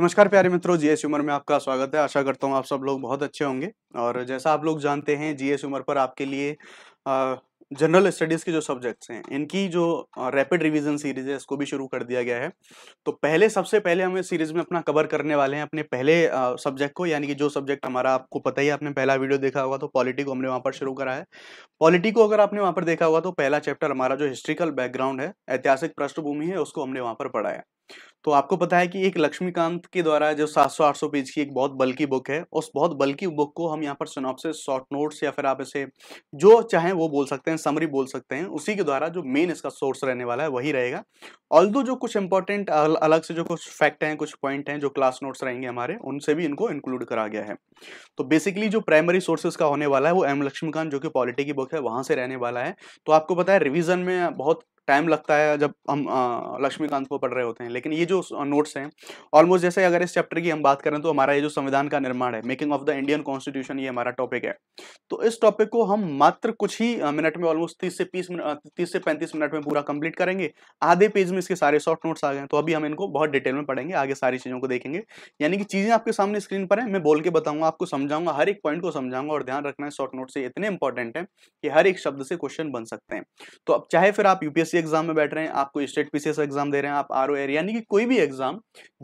नमस्कार प्यारे मित्रों जीएस उमर में आपका स्वागत है आशा करता हूँ आप सब लोग बहुत अच्छे होंगे और जैसा आप लोग जानते हैं जीएस उमर पर आपके लिए जनरल स्टडीज़ के जो सब्जेक्ट्स हैं इनकी जो रैपिड रिवीजन सीरीज है इसको भी शुरू कर दिया गया है तो पहले सबसे पहले हम इस सीरीज़ में अपना कवर करने वाले हैं अपने पहले सब्जेक्ट को यानी कि जो सब्जेक्ट हमारा आपको पता ही आपने पहला वीडियो देखा होगा तो पॉलिटी को हमने वहाँ पर शुरू करा है पॉलिटी को अगर आपने वहाँ पर देखा होगा तो पहला चैप्टर हमारा जो हिस्ट्रिकल बैकग्राउंड है ऐतिहासिक पृष्ठभूमि है उसको हमने वहाँ पर पढ़ाया तो आपको पता है कि एक लक्ष्मीकांत के द्वारा जो 700-800 पेज की एक बहुत बल्कि बुक है उस बहुत बल्कि बुक को हम यहाँ पर से शॉर्ट नोट्स या फिर आप इसे जो चाहें वो बोल सकते हैं समरी बोल सकते हैं उसी के द्वारा जो मेन इसका सोर्स रहने वाला है वही रहेगा ऑल जो कुछ इंपॉर्टेंट अलग से जो कुछ फैक्ट हैं कुछ पॉइंट हैं जो क्लास नोट्स रहेंगे हमारे उनसे भी इनको इंक्लूड करा गया है तो बेसिकली जो प्राइमरी सोर्सेज का होने वाला है वो एम लक्ष्मीकांत जो कि पॉलिटी की बुक है वहाँ से रहने वाला है तो आपको पता है रिविजन में बहुत टाइम लगता है जब हम लक्ष्मीकांत को पढ़ रहे होते हैं लेकिन ये जो नोट्स हैं ऑलमोस्ट जैसे अगर इस चैप्टर की हम बात करें तो हमारा ये जो संविधान का निर्माण है making of the Indian constitution ये हमारा टॉपिक है तो इस टॉपिक को हम मात्र कुछ ही मिनट में ऑलमोस्ट तीस से पीस मिनट तीस से पैंतीस मिनट में पूरा कंप्लीट करेंगे आधे पेज में इसके सारे शॉर्ट नोट्स आ गए तो अभी हम इनको बहुत डिटेल में पढ़ेंगे आगे सारी चीज़ों को देखेंगे यानी कि चीज़ें आपके सामने स्क्रीन पर हैं मैं बोल के बताऊंगा आपको समझाऊंगा हर एक पॉइंट को समझाऊंगा और ध्यान रखना है शॉर्ट नोट से इतने इंपॉर्टेंट है कि हर एक शब्द से क्वेश्चन बन सकते हैं तो अब चाहे फिर आप यूपीएससी पीसी एग्जाम में बैठ रहे हैं आपको स्टेट पीसीएस एग्जाम दे रहे हैं आप आर ओ यानी कि कोई भी एग्जाम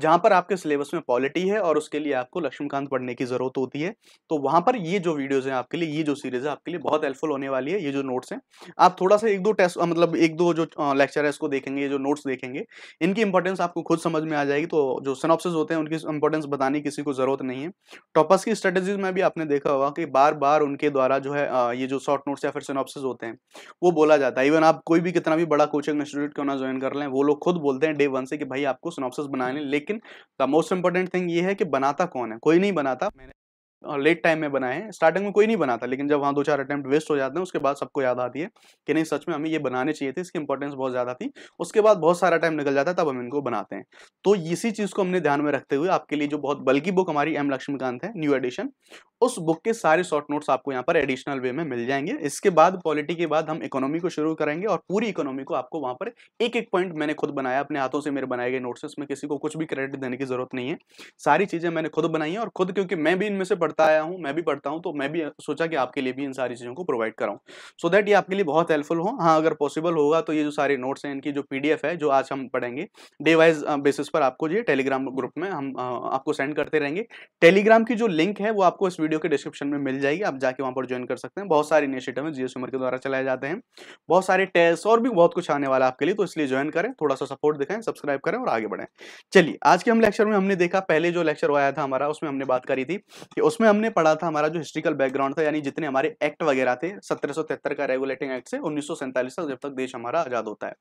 जहां पर आपके सिलेबस में पॉलिटी है और उसके लिए आपको लक्ष्मीकांत पढ़ने की जरूरत होती है तो वहां पर ये जो वीडियोज हैं आपके लिए ये जो सीरीज है आपके लिए बहुत हेल्पफुल होने वाली है ये जो नोट्स हैं आप थोड़ा सा एक दो टेस्ट मतलब एक दो जो लेक्चर है इसको देखेंगे ये जो नोट्स देखेंगे इनकी इंपॉर्टेंस आपको खुद समझ में आ जाएगी तो जो सनऑप्सिस होते हैं उनकी इंपॉर्टेंस बताने किसी को जरूरत नहीं है टॉपर्स की स्ट्रेटेजीज में भी आपने देखा होगा कि बार बार उनके द्वारा जो है ये जो शॉर्ट नोट्स या फिर सनऑप्सिस होते हैं वो बोला जाता है इवन आप कोई भी कितना भी बड़ा बड़ा कोचिंग इंस्टीट्यूट क्यों ना ज्वाइन कर लें वो लोग खुद बोलते हैं डे वन से कि भाई आपको स्नॉप्सिस बनाने लेकिन द मोस्ट इंपॉर्टेंट थिंग ये है कि बनाता कौन है कोई नहीं बनाता मैंने लेट टाइम में बनाए हैं स्टार्टिंग में कोई नहीं बनाता लेकिन जब वहाँ दो चार अटैम्प्ट वेस्ट हो जाते हैं उसके बाद सबको याद आती है कि नहीं सच में हमें ये बनाने चाहिए थे इसकी इंपॉर्टेंस बहुत ज़्यादा थी उसके बाद बहुत सारा टाइम निकल जाता है तब हम इनको बनाते हैं तो इसी चीज़ को हमने ध्यान में रखते हुए आपके लिए जो बहुत बल्कि बुक हमारी एम लक्ष्मीकांत है न्यू एडिशन उस बुक के सारे शॉर्ट नोट्स आपको यहाँ पर एडिशनल वे में मिल जाएंगे इसके बाद पॉलिटी के बाद हम इकोनॉमी को शुरू करेंगे और पूरी इकोनॉमी को आपको वहाँ पर एक एक पॉइंट मैंने खुद बनाया अपने हाथों से मेरे बनाए गए नोट्स इसमें किसी को कुछ भी क्रेडिट देने की जरूरत नहीं है सारी चीज़ें मैंने खुद बनाई है और खुद क्योंकि मैं भी इनमें से पढ़ पढ़ता आया हूँ मैं भी पढ़ता हूँ तो मैं भी सोचा कि आपके लिए भी इन सारी चीज़ों को प्रोवाइड कराऊँ सो दैट ये आपके लिए बहुत हेल्पफुल हो हाँ अगर पॉसिबल होगा तो ये जो सारे नोट्स हैं इनकी जो पी है जो आज हम पढ़ेंगे डे वाइज बेसिस पर आपको ये टेलीग्राम ग्रुप में हम आपको सेंड करते रहेंगे टेलीग्राम की जो लिंक है वो आपको इस वीडियो के डिस्क्रिप्शन में मिल जाएगी आप जाके वहाँ पर ज्वाइन कर सकते हैं बहुत सारे इनिशिएटिव हैं जीएस उमर के द्वारा चलाए जाते हैं बहुत सारे टेस्ट और भी बहुत कुछ आने वाला आपके लिए तो इसलिए ज्वाइन करें थोड़ा सा सपोर्ट दिखाएं सब्सक्राइब करें और आगे बढ़ें चलिए आज के हम लेक्चर में हमने देखा पहले जो लेक्चर आया था हमारा उसमें हमने बात करी थी कि उसमें उसमें हमने पढ़ा था हमारा जो हिस्ट्रिकल बैकग्राउंड था यानी जितने हमारे एक्ट वगैरह थे सत्रह का रेगुलेटिंग एक्ट से उन्नीस तक जब तक देश हमारा आजाद होता है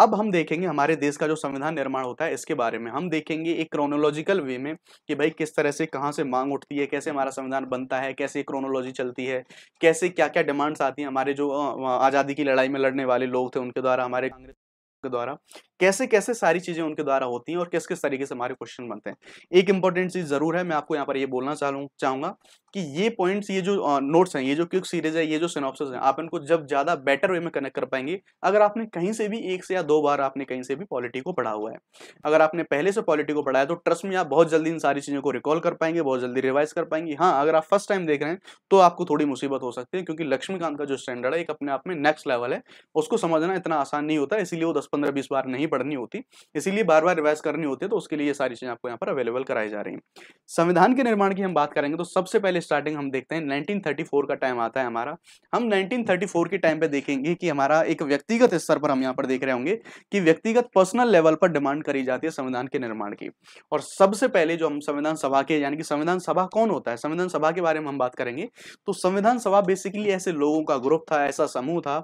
अब हम देखेंगे हमारे देश का जो संविधान निर्माण होता है इसके बारे में हम देखेंगे एक क्रोनोलॉजिकल वे में कि भाई किस तरह से कहाँ से मांग उठती है कैसे हमारा संविधान बनता है कैसे क्रोनोलॉजी चलती है कैसे क्या क्या डिमांड्स आती हैं हमारे जो आज़ादी की लड़ाई में लड़ने वाले लोग थे उनके द्वारा हमारे कांग्रेस के द्वारा कैसे कैसे सारी चीज़ें उनके द्वारा होती हैं और किस किस तरीके से हमारे क्वेश्चन बनते हैं एक इंपॉर्टेंट चीज़ ज़रूर है मैं आपको यहाँ पर ये बोलना चाहूँ चाहूंगा कि ये पॉइंट्स ये जो नोट्स हैं ये जो क्विक सीरीज है ये जो सिनॉप्सिस हैं आप इनको जब ज़्यादा बेटर वे में कनेक्ट कर पाएंगे अगर आपने कहीं से भी एक से या दो बार आपने कहीं से भी पॉलिटी को पढ़ा हुआ है अगर आपने पहले से पॉलिटी को पढ़ा है तो ट्रस्ट में आप बहुत जल्दी इन सारी चीज़ों को रिकॉल कर पाएंगे बहुत जल्दी रिवाइज कर पाएंगे हाँ अगर आप फर्स्ट टाइम देख रहे हैं तो आपको थोड़ी मुसीबत हो सकती है क्योंकि लक्ष्मीकांत का जो स्टैंडर्ड है एक अपने आप में नेक्स्ट लेवल है उसको समझना इतना आसान नहीं होता इसलिए वो दस पंद्रह बीस बार नहीं नहीं पढ़नी होती इसीलिए बार बार रिवाइज करनी होती है तो उसके लिए ये सारी चीज़ें आपको यहाँ पर अवेलेबल कराई जा रही है संविधान के निर्माण की हम बात करेंगे तो सबसे पहले स्टार्टिंग हम देखते हैं नाइनटीन का टाइम आता है हमारा हम नाइनटीन के टाइम पे देखेंगे कि हमारा एक व्यक्तिगत स्तर पर हम यहाँ पर देख रहे होंगे कि व्यक्तिगत पर्सनल लेवल पर डिमांड करी जाती है संविधान के निर्माण की और सबसे पहले जो हम संविधान सभा के यानी कि संविधान सभा कौन होता है संविधान सभा के बारे में हम बात करेंगे तो संविधान सभा बेसिकली ऐसे लोगों का ग्रुप था ऐसा समूह था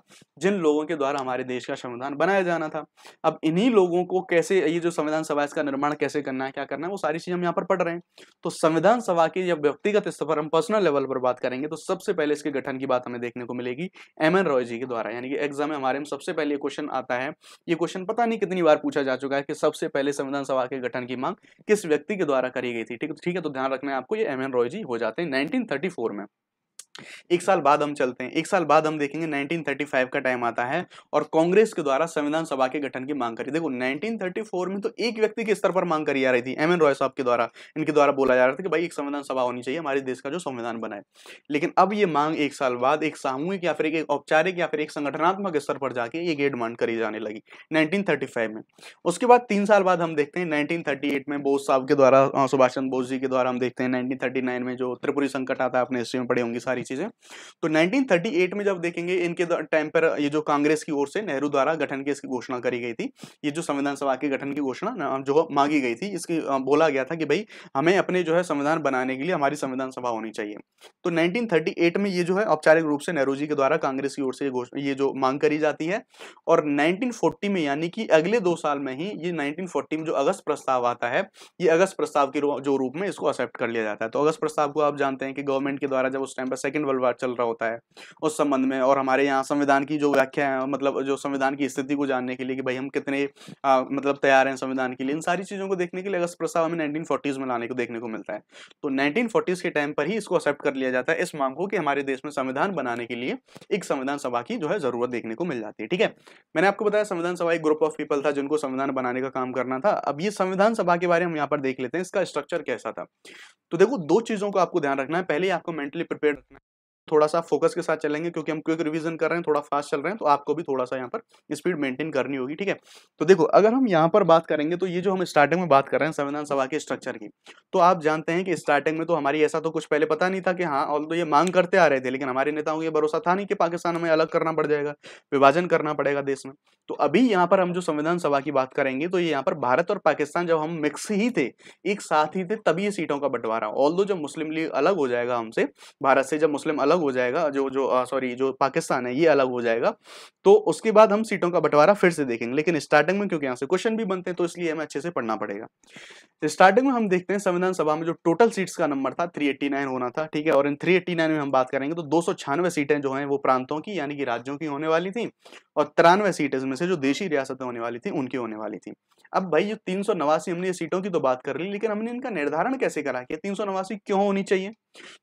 जिन लोगों के द्वारा हमारे देश का संविधान बनाया जाना था अब इन इन्हीं लोगों को कैसे ये जो संविधान सभा इसका निर्माण कैसे करना है क्या करना है वो सारी चीज हम यहाँ पर पढ़ रहे हैं तो संविधान सभा के जब व्यक्तिगत स्तर पर हम पर्सनल लेवल पर बात करेंगे तो सबसे पहले इसके गठन की बात हमें देखने को मिलेगी एम एन रॉय जी के द्वारा यानी कि एग्जाम में हमारे में सबसे पहले क्वेश्चन आता है ये क्वेश्चन पता नहीं कितनी बार पूछा जा चुका है कि सबसे पहले संविधान सभा के गठन की मांग किस व्यक्ति के द्वारा करी गई थी ठीक है तो ध्यान रखना है आपको ये एम एन रॉय जी हो जाते हैं नाइनटीन में एक साल बाद हम चलते हैं एक साल बाद हम देखेंगे 1935 का टाइम आता है और कांग्रेस के द्वारा संविधान सभा के गठन की मांग करी देखो 1934 में तो एक व्यक्ति के स्तर पर मांग करी जा रही थी एम एन रॉय साहब के द्वारा इनके द्वारा बोला जा रहा था कि भाई एक संविधान सभा होनी चाहिए हमारे देश का जो संविधान बनाए लेकिन अब ये मांग एक साल बाद एक सामूहिक या फिर एक औपचारिक या फिर एक संगठनात्मक स्तर पर जाके ये गेट मांग करी जाने लगी नाइनटीन में उसके बाद तीन साल बाद हम देखते हैं नाइनटीन में बोस साहब के द्वारा सुभाष चंद्र बोस जी के द्वारा हम देखते हैं नाइनटीन में जो त्रिपुरी संकट आता है अपने हिस्से में पड़े होंगे सारी सारी चीज़ें तो 1938 में जब देखेंगे इनके टाइम पर ये जो कांग्रेस की ओर से नेहरू द्वारा गठन की इसकी घोषणा करी गई थी ये जो संविधान सभा के गठन की घोषणा जो मांगी गई थी इसकी बोला गया था कि भाई हमें अपने जो है संविधान बनाने के लिए हमारी संविधान सभा होनी चाहिए तो नाइनटीन में ये जो है औपचारिक रूप से नेहरू जी के द्वारा कांग्रेस की ओर से ये जो मांग करी जाती है और नाइनटीन में यानी कि अगले दो साल में ही ये नाइनटीन में जो अगस्त प्रस्ताव आता है ये अगस्त प्रस्ताव के जो रूप में इसको एक्सेप्ट कर लिया जाता है तो अगस्त प्रस्ताव को आप जानते हैं कि गवर्नमेंट के द्वारा जब उस टाइम पर सेकेंड वर्ल्ड वार चल रहा होता है उस संबंध में और हमारे यहाँ संविधान की जो व्याख्या है मतलब जो संविधान की स्थिति को जानने के लिए कि भाई हम कितने आ, मतलब तैयार हैं संविधान के लिए इन सारी चीज़ों को देखने के लिए अगस्त प्रस्ताव हमें नाइनटीन में लाने को देखने को मिलता है तो नाइनटीन के टाइम पर ही इसको एक्सेप्ट कर लिया जाता है इस मांग को कि हमारे देश में संविधान बनाने के लिए एक संविधान सभा की जो है ज़रूरत देखने को मिल जाती है ठीक है मैंने आपको बताया संविधान सभा एक ग्रुप ऑफ पीपल था जिनको संविधान बनाने का काम करना था अब ये संविधान सभा के बारे में हम यहाँ पर देख लेते हैं इसका स्ट्रक्चर कैसा था तो देखो दो चीज़ों को आपको ध्यान रखना है पहले आपको मेंटली प्रिपेयर रखना है थोड़ा सा फोकस के साथ चलेंगे क्योंकि हम क्विक रिवीजन कर रहे हैं थोड़ा फास्ट चल रहे हैं तो आपको भी थोड़ा सा यहाँ पर स्पीड मेंटेन करनी होगी ठीक है तो देखो अगर हम यहाँ पर बात करेंगे तो ये जो हम स्टार्टिंग में बात कर रहे हैं संविधान सभा के स्ट्रक्चर की तो आप जानते हैं कि स्टार्टिंग में तो हमारी ऐसा तो कुछ पहले पता नहीं था कि हाँ ऑल तो ये मांग करते आ रहे थे लेकिन हमारे नेताओं को यह भरोसा था नहीं कि पाकिस्तान हमें अलग करना पड़ जाएगा विभाजन करना पड़ेगा देश में तो अभी यहाँ पर हम जो संविधान सभा की बात करेंगे तो ये यहाँ पर भारत और पाकिस्तान जब हम मिक्स ही थे एक साथ ही थे तभी ये सीटों का बंटवारा ऑल जब मुस्लिम लीग अलग हो जाएगा हमसे भारत से जब मुस्लिम अलग अलग हो जाएगा जो जो सॉरी जो पाकिस्तान है ये अलग हो जाएगा तो उसके बाद हम सीटों का बंटवारा फिर से देखेंगे लेकिन स्टार्टिंग में क्योंकि यहाँ से क्वेश्चन भी बनते हैं तो इसलिए हमें अच्छे से पढ़ना पड़ेगा तो स्टार्टिंग में हम देखते हैं संविधान सभा में जो टोटल सीट्स का नंबर था थ्री होना था ठीक है और इन थ्री में हम बात करेंगे तो दो सीटें जो है वो प्रांतों की यानी कि राज्यों की होने वाली थी और तिरानवे सीटें इसमें से जो देशी रियासतें होने वाली थी उनकी होने वाली थी अब भाई जो तीन हमने ये सीटों की तो बात कर ली लेकिन हमने इनका निर्धारण कैसे करा कि तीन क्यों होनी चाहिए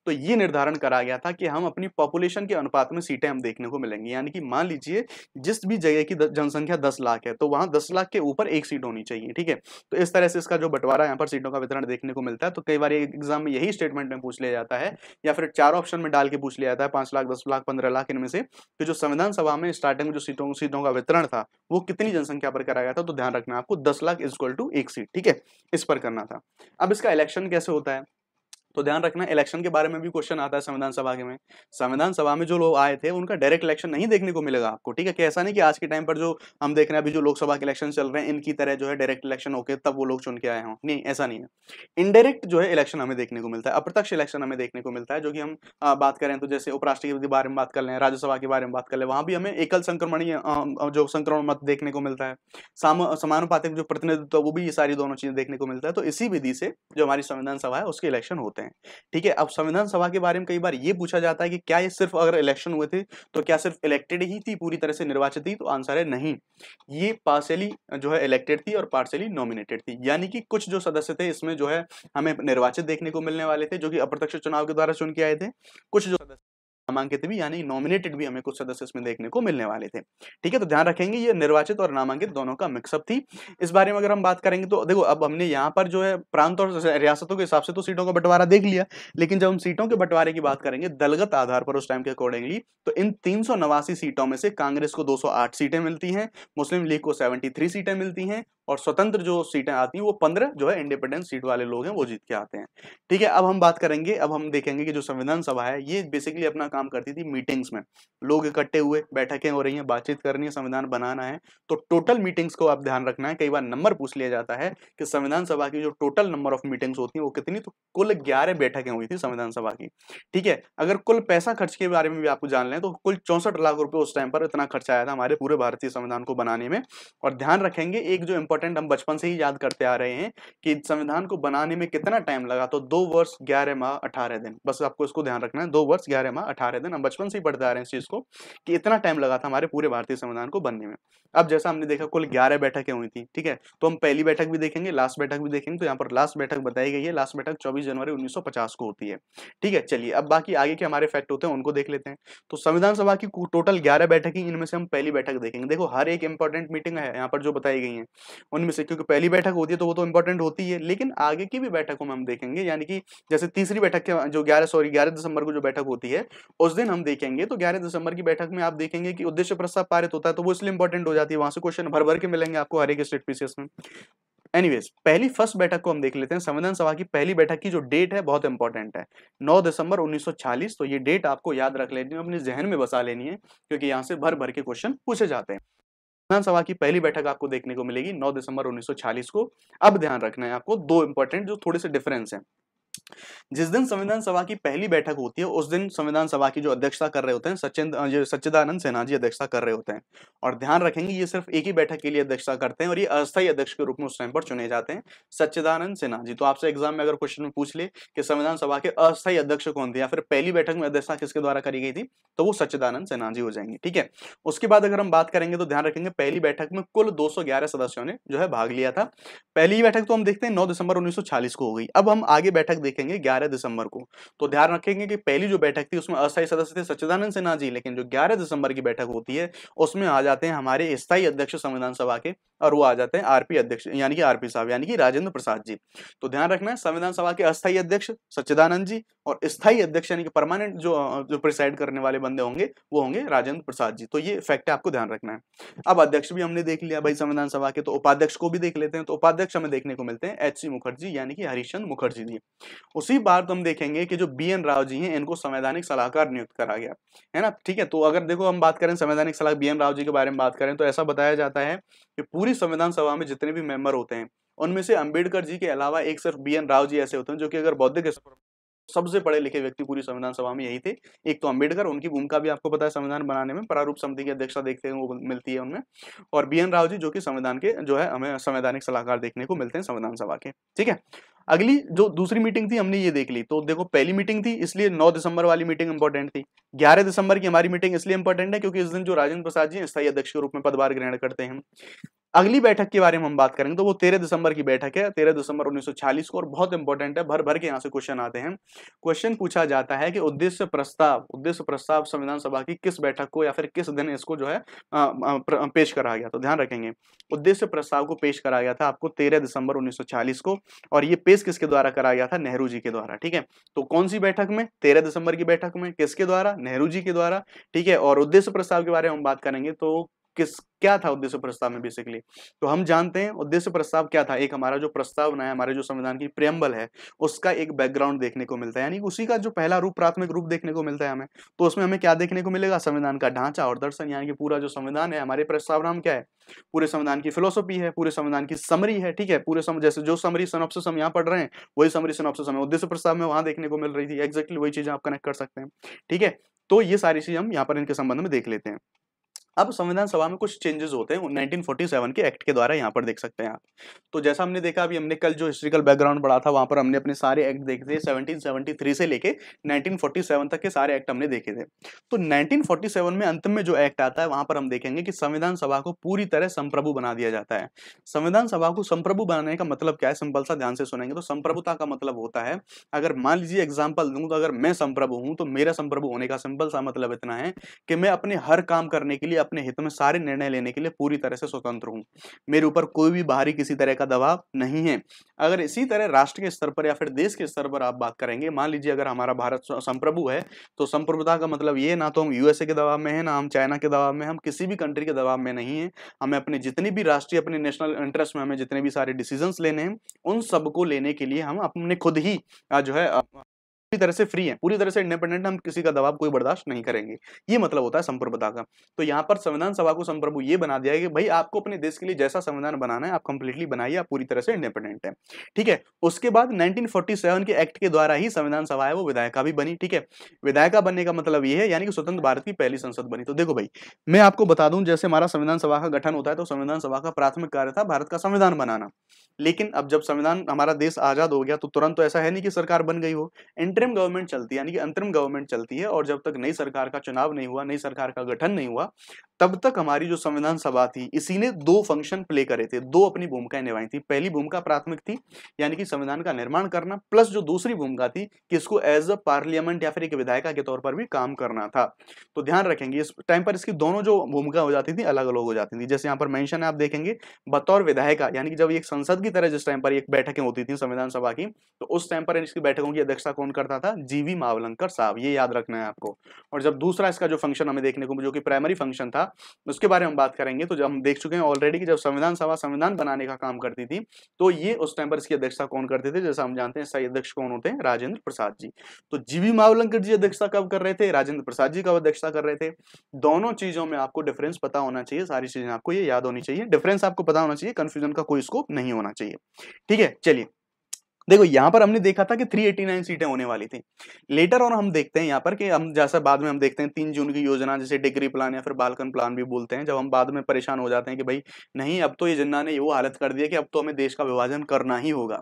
तो ये निर्धारण करा गया था कि हम अपनी पॉपुलेशन के अनुपात में सीटें हम देखने को मिलेंगी यानी कि मान लीजिए जिस भी जगह की जनसंख्या दस लाख है तो वहां दस लाख के ऊपर एक सीट होनी चाहिए ठीक है तो इस तरह से इसका जो बंटवारा यहाँ पर सीटों का वितरण देखने को मिलता है तो कई बार एग्जाम में यही स्टेटमेंट में पूछ लिया जाता है या फिर चार ऑप्शन में डाल के पूछ लिया जाता है पांच लाख दस लाख पंद्रह लाख इनमें से तो जो संविधान सभा में स्टार्टिंग में जो सीटों सीटों का वितरण था वो कितनी जनसंख्या पर कराया गया था तो ध्यान रखना आपको दस लाख इज इक्वल टू एक सीट ठीक है इस पर करना था अब इसका इलेक्शन कैसे होता है तो ध्यान रखना इलेक्शन के बारे में भी क्वेश्चन आता है संविधान सभा के में संविधान सभा में जो लोग आए थे उनका डायरेक्ट इलेक्शन नहीं देखने को मिलेगा आपको ठीक है कि ऐसा नहीं कि आज के टाइम पर जो हम देख रहे हैं अभी जो लोकसभा के इलेक्शन चल रहे हैं इनकी तरह जो है डायरेक्ट इलेक्शन होकर तब वो लोग चुन के आए हों नहीं ऐसा नहीं है इनडायरेक्ट जो है इलेक्शन हमें देखने को मिलता है अप्रत्यक्ष इलेक्शन हमें देखने को मिलता है जो कि हम बात करें तो जैसे उपराष्ट्रपति के बारे में बात कर लें राज्यसभा के बारे में बात कर लें वहां भी हमें एकल संक्रमणीय जो संक्रमण मत देखने को मिलता है समानुपातिक जो प्रतिनिधित्व वो भी ये सारी दोनों चीजें देखने को मिलता है तो इसी विधि से जो हमारी संविधान सभा है उसके इलेक्शन होते हैं सकते हैं ठीक है अब संविधान सभा के बारे में कई बार ये पूछा जाता है कि क्या ये सिर्फ अगर इलेक्शन हुए थे तो क्या सिर्फ इलेक्टेड ही थी पूरी तरह से निर्वाचित थी तो आंसर है नहीं ये पार्सली जो है इलेक्टेड थी और पार्सली नॉमिनेटेड थी यानी कि कुछ जो सदस्य थे इसमें जो है हमें निर्वाचित देखने को मिलने वाले थे जो कि अप्रत्यक्ष चुनाव के द्वारा चुन के आए थे कुछ जो सदस्य नामांकित भी यानी नॉमिनेटेड भी हमें कुछ सदस्य इसमें देखने को मिलने वाले थे ठीक है तो ध्यान रखेंगे ये निर्वाचित और नामांकित दोनों का मिक्सअप थी इस बारे में अगर हम बात करेंगे तो देखो अब हमने यहाँ पर जो है प्रांत और रियासतों के हिसाब से तो सीटों का बंटवारा देख लिया लेकिन जब हम सीटों के बंटवारे की बात करेंगे दलगत आधार पर उस टाइम के अकॉर्डिंगली तो इन तीन सीटों में से कांग्रेस को दो सीटें मिलती हैं मुस्लिम लीग को सेवेंटी सीटें मिलती हैं और स्वतंत्र जो सीटें आती हैं वो पंद्रह जो है इंडिपेंडेंट सीट वाले लोग हैं वो जीत के आते हैं ठीक है अब हम बात करेंगे अब हम देखेंगे कि जो संविधान सभा है ये बेसिकली अपना काम करती थी मीटिंग्स में लोग इकट्ठे हुए बैठकें हो रही हैं बातचीत करनी है संविधान बनाना है तो टोटल मीटिंग्स को आप ध्यान रखना है कई बार नंबर पूछ लिया जाता है कि संविधान सभा की जो टोटल नंबर ऑफ मीटिंग्स होती हैं वो कितनी तो कुल ग्यारह बैठकें हुई थी संविधान सभा की ठीक है अगर कुल पैसा खर्च के बारे में भी आपको जान लें तो कुल चौंसठ लाख रुपये उस टाइम पर इतना खर्च आया था हमारे पूरे भारतीय संविधान को बनाने में और ध्यान रखेंगे एक जो इम्पोर्टेंट इंपॉर्टेंट हम बचपन से ही याद करते आ रहे हैं कि संविधान को बनाने में कितना टाइम लगा तो दो वर्ष ग्यारह माह अठारह दिन बस आपको इसको ध्यान रखना है दो वर्ष ग्यारह माह अठारह दिन हम बचपन से ही पढ़ते आ रहे हैं इस चीज़ को कि इतना टाइम लगा था हमारे पूरे भारतीय संविधान को बनने में अब जैसा हमने देखा कुल ग्यारह बैठकें हुई थी ठीक है तो हम पहली बैठक भी देखेंगे लास्ट बैठक भी देखेंगे तो यहाँ पर लास्ट बैठक बताई गई है लास्ट बैठक चौबीस जनवरी उन्नीस को होती है ठीक है चलिए अब बाकी आगे के हमारे फैक्ट होते हैं उनको देख लेते हैं तो संविधान सभा की टोटल ग्यारह बैठक इनमें से हम पहली बैठक देखेंगे देखो हर एक इंपॉर्टेंट मीटिंग है यहाँ पर जो बताई गई है उनमें से क्योंकि पहली बैठक होती है तो वो तो इंपॉर्टेंट होती है लेकिन आगे की भी बैठकों में हम देखेंगे यानी कि जैसे तीसरी बैठक के जो ग्यारह सॉरी ग्यारह दिसंबर को जो बैठक होती है उस दिन हम देखेंगे तो ग्यारह दिसंबर की बैठक में आप देखेंगे कि उद्देश्य प्रस्ताव पारित होता है तो वो इसलिए इंपॉर्टेंट हो जाती है वहां से क्वेश्चन भर भर के मिलेंगे आपको हर एक स्टेट पीसीएस में एनीवेज पहली फर्स्ट बैठक को हम देख लेते हैं संविधान सभा की पहली बैठक की जो डेट है बहुत इंपॉर्टेंट है 9 दिसंबर 1940 तो ये डेट आपको याद रख लेनी है अपने जहन में बसा लेनी है क्योंकि यहाँ से भर भर के क्वेश्चन पूछे जाते हैं विधानसभा की पहली बैठक आपको देखने को मिलेगी 9 दिसंबर 1940 को अब ध्यान रखना है आपको दो इंपॉर्टेंट जो थोड़े से डिफरेंस हैं जिस दिन संविधान सभा की पहली बैठक होती है उस दिन संविधान सभा की जो अध्यक्षता कर रहे होते हैं सचिन जो सच्चिदानंद सिन्हा जी अध्यक्षता कर रहे होते हैं और ध्यान रखेंगे ये सिर्फ एक ही बैठक के लिए अध्यक्षता करते हैं और ये अस्थायी अध्यक्ष के रूप में उस टाइम पर चुने जाते हैं सच्चिदानंद सिन्हा जी तो आपसे एग्जाम में अगर क्वेश्चन में पूछ ले कि संविधान सभा के अस्थायी अध्यक्ष कौन थे या फिर पहली बैठक में अध्यक्षता किसके द्वारा करी गई थी तो वो सच्चिदानंद सिन्हा जी हो जाएंगे ठीक है उसके बाद अगर हम बात करेंगे तो ध्यान रखेंगे पहली बैठक में कुल दो सदस्यों ने जो है भाग लिया था पहली बैठक तो हम देखते हैं नौ दिसंबर उन्नीस को हो गई अब हम आगे बैठक देखेंगे 11 दिसंबर को तो ध्यान रखेंगे कि पहली जो बैठक थी उसमें अस्थायी सदस्य थे सच्चिदानंद सिन्हा जी लेकिन जो 11 दिसंबर की बैठक होती है उसमें आ जाते हैं हमारे स्थायी अध्यक्ष संविधान सभा के और वो आ जाते हैं आरपी अध्यक्ष यानी कि आरपी साहब यानी कि राजेंद्र प्रसाद जी तो ध्यान रखना है संविधान सभा के अस्थायी अध्यक्ष सच्चिदानंद जी और स्थायी अध्यक्ष यानी कि परमानेंट जो जो प्रिसाइड करने वाले बंदे होंगे वो होंगे राजेंद्र प्रसाद जी तो ये फैक्ट है आपको ध्यान रखना है अब अध्यक्ष भी हमने देख लिया भाई संविधान सभा के तो उपाध्यक्ष को भी देख लेते हैं तो उपाध्यक्ष हमें देखने को मिलते हैं एच सी मुखर्जी यानी कि हरिश्चंद मुखर्जी जी उसी बार तो हम देखेंगे कि जो बी एन राव जी हैं इनको संवैधानिक सलाहकार नियुक्त करा गया है ना ठीक है तो अगर देखो हम बात करें संवैधानिक सलाह बी एन राव जी के बारे में बात करें तो ऐसा बताया जाता है कि पूरी संविधान सभा में जितने भी मेंबर होते हैं उनमें से अंबेडकर जी के अलावा एक सिर्फ बी एन राव जी ऐसे होते हैं जो कि अगर बौद्धिक सबसे पढ़े लिखे व्यक्ति पूरी संविधान सभा में यही थे एक तो अंबेडकर उनकी भूमिका भी आपको पता है संविधान बनाने में प्रारूप समिति की अध्यक्षता देखते हैं वो मिलती है उनमें और बी एन राव जी जो कि संविधान के जो है हमें संवैधानिक सलाहकार देखने को मिलते हैं संविधान सभा के ठीक है अगली जो दूसरी मीटिंग थी हमने ये देख ली तो देखो पहली मीटिंग थी इसलिए 9 दिसंबर वाली मीटिंग इंपॉर्टेंट थी 11 दिसंबर की हमारी मीटिंग इसलिए इंपॉर्टेंट है क्योंकि इस दिन जो राजेंद्र प्रसाद जी स्थायी अध्यक्ष के रूप में पदभार ग्रहण करते हैं अगली बैठक के बारे में हम बात करेंगे तो वो तेरह दिसंबर की बैठक है तेरह दिसंबर 1940 को और बहुत इंपॉर्टेंट है भर भर के यहाँ से क्वेश्चन आते हैं क्वेश्चन पूछा जाता है कि उद्देश्य प्रस्ताव उद्देश्य प्रस्ताव संविधान सभा की किस बैठक को या फिर किस दिन इसको जो है पेश करा गया तो ध्यान रखेंगे उद्देश्य प्रस्ताव को पेश करा गया था आपको तेरह दिसंबर उन्नीस को और ये पेश किसके द्वारा करा गया था नेहरू जी के द्वारा ठीक है तो कौन सी बैठक में तेरह दिसंबर की बैठक में किसके द्वारा नेहरू जी के द्वारा ठीक है और उद्देश्य प्रस्ताव के बारे में हम बात करेंगे तो किस क्या था उद्देश्य प्रस्ताव में बेसिकली तो हम जानते हैं उद्देश्य प्रस्ताव क्या था एक हमारा जो प्रस्ताव है हमारे जो संविधान की प्रियम्बल है उसका एक बैकग्राउंड देखने को मिलता है यानी उसी का जो पहला रूप प्राथमिक रूप देखने को मिलता है हमें तो उसमें हमें क्या देखने को मिलेगा संविधान का ढांचा और दर्शन यानी कि पूरा जो संविधान है हमारे प्रस्ताव नाम क्या है पूरे संविधान की फिलोसफी है पूरे संविधान की समरी है ठीक है पूरे जैसे जो समरी सनोपसिस हम यहाँ पढ़ रहे हैं वही समरी सनोपसिस हमें उद्देश्य प्रस्ताव में वहां देखने को मिल रही थी एक्जैक्टली वही चीज आप कनेक्ट कर सकते हैं ठीक है तो ये सारी चीज हम यहाँ पर इनके संबंध में देख लेते हैं अब संविधान सभा में कुछ चेंजेस होते हैं 1947 के एक्ट के द्वारा यहाँ पर देख सकते हैं आप तो जैसा हमने देखा अभी हमने कल जो हिस्ट्रिकल बैकग्राउंड पढ़ा था वहाँ पर हमने अपने सारे एक्ट देखे थे 1773 से लेके 1947 तक के सारे एक्ट हमने देखे थे तो 1947 में अंत में जो एक्ट आता है वहाँ पर हम देखेंगे कि संविधान सभा को पूरी तरह संप्रभु बना दिया जाता है संविधान सभा को संप्रभु बनाने का मतलब क्या है सिंपल सा ध्यान से सुनेंगे तो संप्रभुता का मतलब होता है अगर मान लीजिए एग्जाम्पल दूँ तो अगर मैं संप्रभु हूँ तो मेरा संप्रभु होने का सिंपल सा मतलब इतना है कि मैं अपने हर काम करने के लिए अपने हित में सारे निर्णय लेने के लिए पूरी तरह से स्वतंत्र हूँ मेरे ऊपर कोई भी बाहरी किसी तरह का दबाव नहीं है अगर इसी तरह राष्ट्र के स्तर पर या फिर देश के स्तर पर आप बात करेंगे मान लीजिए अगर हमारा भारत संप्रभु है तो संप्रभुता का मतलब ये ना तो हम यूएसए के दबाव में है ना हम चाइना के दबाव में हम किसी भी कंट्री के दबाव में नहीं है हमें अपने जितनी भी राष्ट्रीय अपने नेशनल इंटरेस्ट में हमें जितने भी सारे डिसीजन लेने हैं उन सबको लेने के लिए हम अपने खुद ही जो है पूरी तरह से फ्री है पूरी तरह से इंडिपेंडेंट हम किसी का दबाव कोई बर्दाश्त नहीं करेंगे ये मतलब होता है संप्रभुता का तो यहाँ पर संविधान सभा को संप्रभु ये बना दिया है कि भाई आपको अपने देश के लिए जैसा संविधान बनाना है आप कंप्लीटली बनाइए आप पूरी तरह से इंडिपेंडेंट है ठीक है उसके बाद नाइनटीन के एक्ट के द्वारा ही संविधान सभा है वो विधायिका भी बनी ठीक है विधायिका बनने का मतलब ये है यानी कि स्वतंत्र भारत की पहली संसद बनी तो देखो भाई मैं आपको बता दूं जैसे हमारा संविधान सभा का गठन होता है तो संविधान सभा का प्राथमिक कार्य था भारत का संविधान बनाना लेकिन अब जब संविधान हमारा देश आजाद हो गया तो तुरंत तो ऐसा है नहीं कि सरकार बन गई हो इंटर अंतरिम गवर्नमेंट चलती है यानी कि अंतरिम गवर्नमेंट चलती है और जब तक नई सरकार का चुनाव नहीं हुआ नई सरकार का गठन नहीं हुआ तब तक हमारी जो संविधान सभा थी इसी ने दो फंक्शन प्ले करे थे दो अपनी भूमिकाएं निभाई थी पहली भूमिका प्राथमिक थी यानी कि संविधान का निर्माण करना प्लस जो दूसरी भूमिका थी कि इसको एज अ पार्लियामेंट या फिर एक विधायिका के तौर पर भी काम करना था तो ध्यान रखेंगे इस टाइम पर इसकी दोनों जो भूमिका हो जाती थी अलग अलग हो जाती थी जैसे यहाँ पर मैंशन है आप देखेंगे बतौर विधायिका यानी कि जब एक संसद की तरह जिस टाइम पर एक बैठकें होती थी संविधान सभा की तो उस टाइम पर इसकी बैठकों की अध्यक्षता कौन करता करता था जीवी मावलंकर साहब ये याद रखना है आपको और जब दूसरा इसका जो फंक्शन हमें देखने को जो कि प्राइमरी फंक्शन था उसके बारे में हम बात करेंगे तो जब हम देख चुके हैं ऑलरेडी कि जब संविधान सभा संविधान बनाने का काम करती थी तो ये उस टाइम पर इसकी अध्यक्षता कौन करते थे जैसा हम जानते हैं इसका अध्यक्ष कौन होते हैं राजेंद्र प्रसाद जी तो जीवी मावलंकर जी अध्यक्षता कब कर रहे थे राजेंद्र प्रसाद जी कब अध्यक्षता कर रहे थे दोनों चीजों में आपको डिफरेंस पता होना चाहिए सारी चीजें आपको ये याद होनी चाहिए डिफरेंस आपको पता होना चाहिए कंफ्यूजन का कोई स्कोप नहीं होना चाहिए ठीक है चलिए देखो यहां पर हमने देखा था कि 389 सीटें होने वाली थी लेटर और हम देखते हैं यहाँ पर कि हम जैसा बाद में हम देखते हैं तीन जून की योजना जैसे डिग्री प्लान या फिर बालकन प्लान भी बोलते हैं जब हम बाद में परेशान हो जाते हैं कि भाई नहीं अब तो ये जिन्ना ने वो हालत कर दिया कि अब तो हमें देश का विभाजन करना ही होगा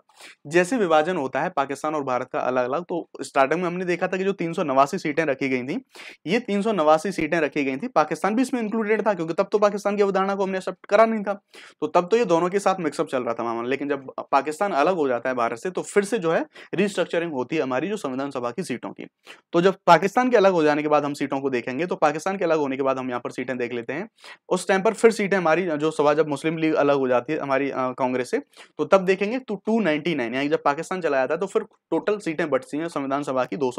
जैसे विभाजन होता है पाकिस्तान और भारत का अलग अलग तो स्टार्टिंग में हमने देखा था कि जो तीन सीटें रखी गई थी ये तीन सीटें रखी गई थी पाकिस्तान भी इसमें इंक्लूडेड था क्योंकि तब तो पाकिस्तान की अवधारणा को हमने एक्सेप्ट करा नहीं था तो तब तो ये दोनों के साथ मिक्सअप चल रहा था मामला लेकिन जब पाकिस्तान अलग हो जाता है भारत से तो तो फिर से जो है रिस्ट्रक्चरिंग होती है हमारी जो संविधान सभा की सीटों की तो जब पाकिस्तान के अलग हो जाने के बाद हम सीटों को देखेंगे तो पाकिस्तान के अलग होने के बाद हम यहाँ पर सीटें देख लेते हैं उस टाइम पर फिर सीटें हमारी जो सभा जब मुस्लिम लीग अलग हो जाती है हमारी कांग्रेस से तो तब देखेंगे तो टू यानी जब पाकिस्तान चला जाता है तो फिर टोटल सीटें बटती हैं संविधान सभा की दो